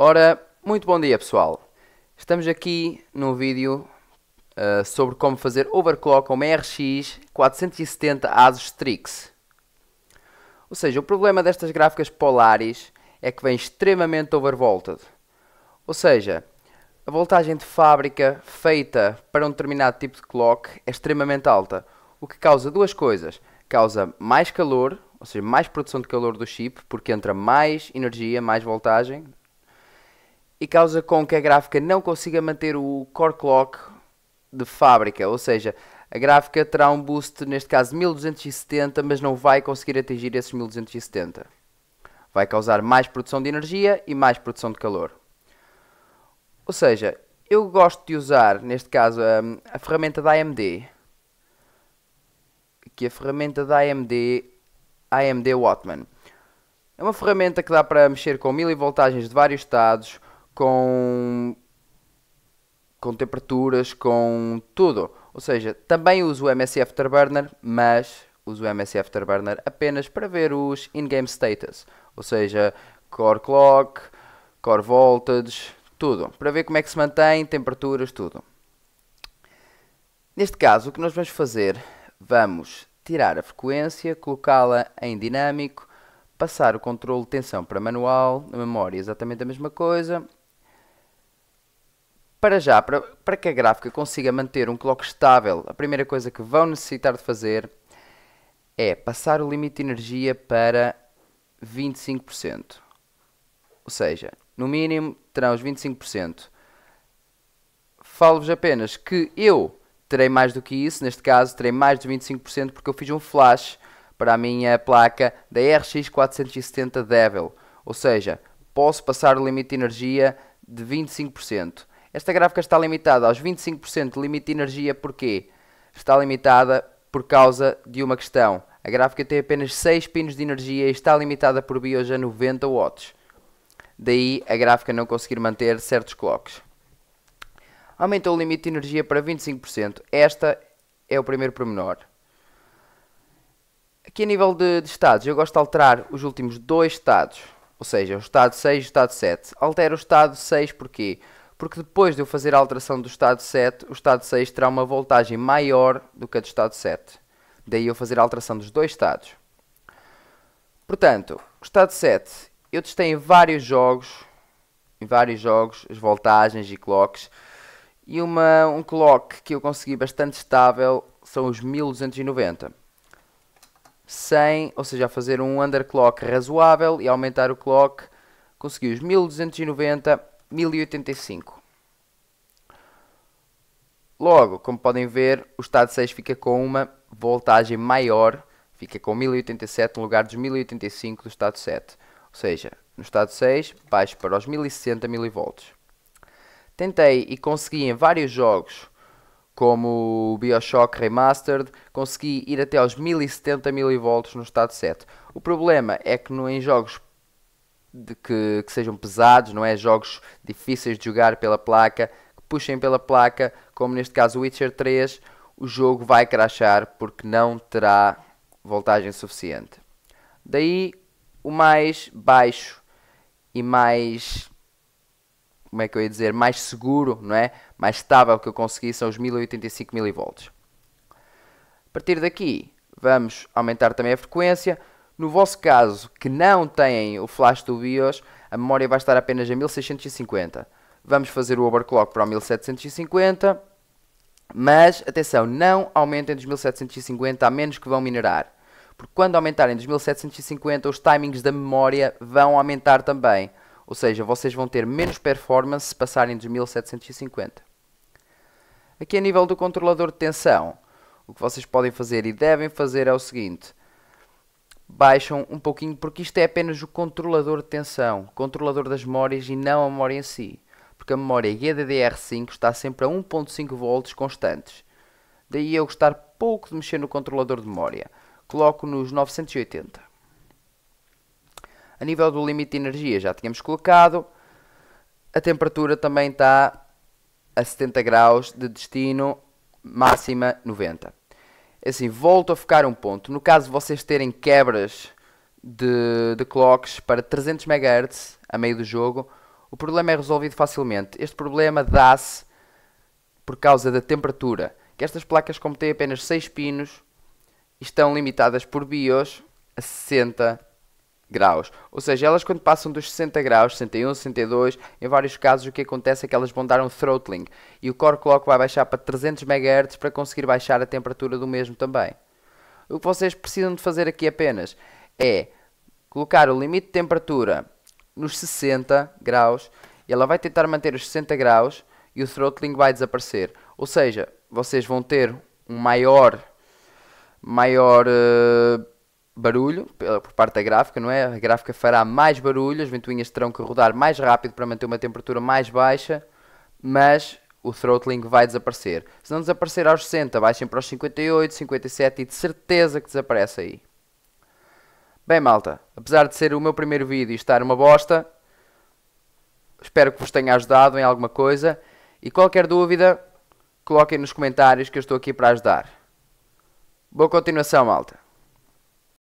Ora, muito bom dia pessoal. Estamos aqui num vídeo uh, sobre como fazer overclock a uma RX 470 ASUS Strix. Ou seja, o problema destas gráficas polares é que vem extremamente overvolted. Ou seja, a voltagem de fábrica feita para um determinado tipo de clock é extremamente alta, o que causa duas coisas. Causa mais calor, ou seja, mais produção de calor do chip, porque entra mais energia, mais voltagem, e causa com que a gráfica não consiga manter o core clock de fábrica, ou seja, a gráfica terá um boost neste caso 1270, mas não vai conseguir atingir esses 1270. Vai causar mais produção de energia e mais produção de calor. Ou seja, eu gosto de usar, neste caso, a, a ferramenta da AMD. Que a ferramenta da AMD, AMD Wattman. É uma ferramenta que dá para mexer com voltagens de vários estados, com, com temperaturas, com tudo. Ou seja, também uso o MSC Afterburner, mas uso o MSC Afterburner apenas para ver os in-game status. Ou seja, core clock, core voltage, tudo. Para ver como é que se mantém, temperaturas, tudo. Neste caso, o que nós vamos fazer? Vamos tirar a frequência, colocá-la em dinâmico, passar o controle de tensão para manual, na memória exatamente a mesma coisa, para já, para, para que a gráfica consiga manter um clock estável, a primeira coisa que vão necessitar de fazer é passar o limite de energia para 25%. Ou seja, no mínimo terão os 25%. Falo-vos apenas que eu terei mais do que isso, neste caso terei mais de 25% porque eu fiz um flash para a minha placa da RX 470 Devil. Ou seja, posso passar o limite de energia de 25%. Esta gráfica está limitada aos 25% de limite de energia, porquê? Está limitada por causa de uma questão. A gráfica tem apenas 6 pinos de energia e está limitada por BIOS a 90 watts. Daí a gráfica não conseguir manter certos clocks. Aumentou o limite de energia para 25%. Esta é o primeiro pormenor. Aqui a nível de, de estados, eu gosto de alterar os últimos dois estados. Ou seja, o estado 6 e o estado 7. Altero o estado 6 porquê? Porque porque depois de eu fazer a alteração do estado 7, o estado 6 terá uma voltagem maior do que a do estado 7. Daí eu fazer a alteração dos dois estados. Portanto, o estado 7, eu testei em vários jogos, em vários jogos, as voltagens e clocks, e uma, um clock que eu consegui bastante estável são os 1290. 100, ou seja, fazer um underclock razoável e aumentar o clock, consegui os 1290 1085. Logo, como podem ver, o estado 6 fica com uma voltagem maior, fica com 1087 no lugar dos 1085 do estado 7. Ou seja, no estado 6 baixo para os 1060 mV. Tentei e consegui em vários jogos, como o Bioshock Remastered, consegui ir até aos 1070 mV no estado 7. O problema é que no, em jogos de que, que sejam pesados, não é? Jogos difíceis de jogar pela placa, que puxem pela placa, como neste caso Witcher 3, o jogo vai crashar porque não terá voltagem suficiente. Daí o mais baixo e mais como é que eu ia dizer, mais seguro, não é? Mais estável que eu consegui são os 1085 mV. A partir daqui, vamos aumentar também a frequência. No vosso caso, que não têm o flash do BIOS, a memória vai estar apenas a 1650. Vamos fazer o overclock para o 1750, mas atenção, não aumentem dos 1750 a menos que vão minerar. Porque quando aumentarem dos 1750, os timings da memória vão aumentar também. Ou seja, vocês vão ter menos performance se passarem dos 1750. Aqui a nível do controlador de tensão, o que vocês podem fazer e devem fazer é o seguinte baixam um pouquinho, porque isto é apenas o controlador de tensão, controlador das memórias e não a memória em si, porque a memória GDDR5 está sempre a 1.5 volts constantes. Daí eu gostar pouco de mexer no controlador de memória. Coloco nos 980. A nível do limite de energia já tínhamos colocado. A temperatura também está a 70 graus de destino, máxima 90. É assim, volto a focar um ponto. No caso de vocês terem quebras de, de clocks para 300 MHz a meio do jogo, o problema é resolvido facilmente. Este problema dá-se por causa da temperatura, que estas placas, como têm apenas 6 pinos, estão limitadas por BIOS a 60 graus. Ou seja, elas quando passam dos 60 graus, 61, 62, em vários casos o que acontece é que elas vão dar um throttling e o core clock vai baixar para 300 MHz para conseguir baixar a temperatura do mesmo também. O que vocês precisam de fazer aqui apenas é colocar o limite de temperatura nos 60 graus, e ela vai tentar manter os 60 graus e o throttling vai desaparecer. Ou seja, vocês vão ter um maior maior uh, barulho por parte da gráfica, não é? A gráfica fará mais barulho, as ventoinhas terão que rodar mais rápido para manter uma temperatura mais baixa, mas o throttling vai desaparecer. Se não desaparecer aos 60, baixem para os 58, 57 e de certeza que desaparece aí. Bem, malta, apesar de ser o meu primeiro vídeo e estar uma bosta, espero que vos tenha ajudado em alguma coisa. E qualquer dúvida, coloquem nos comentários que eu estou aqui para ajudar. Boa continuação, malta.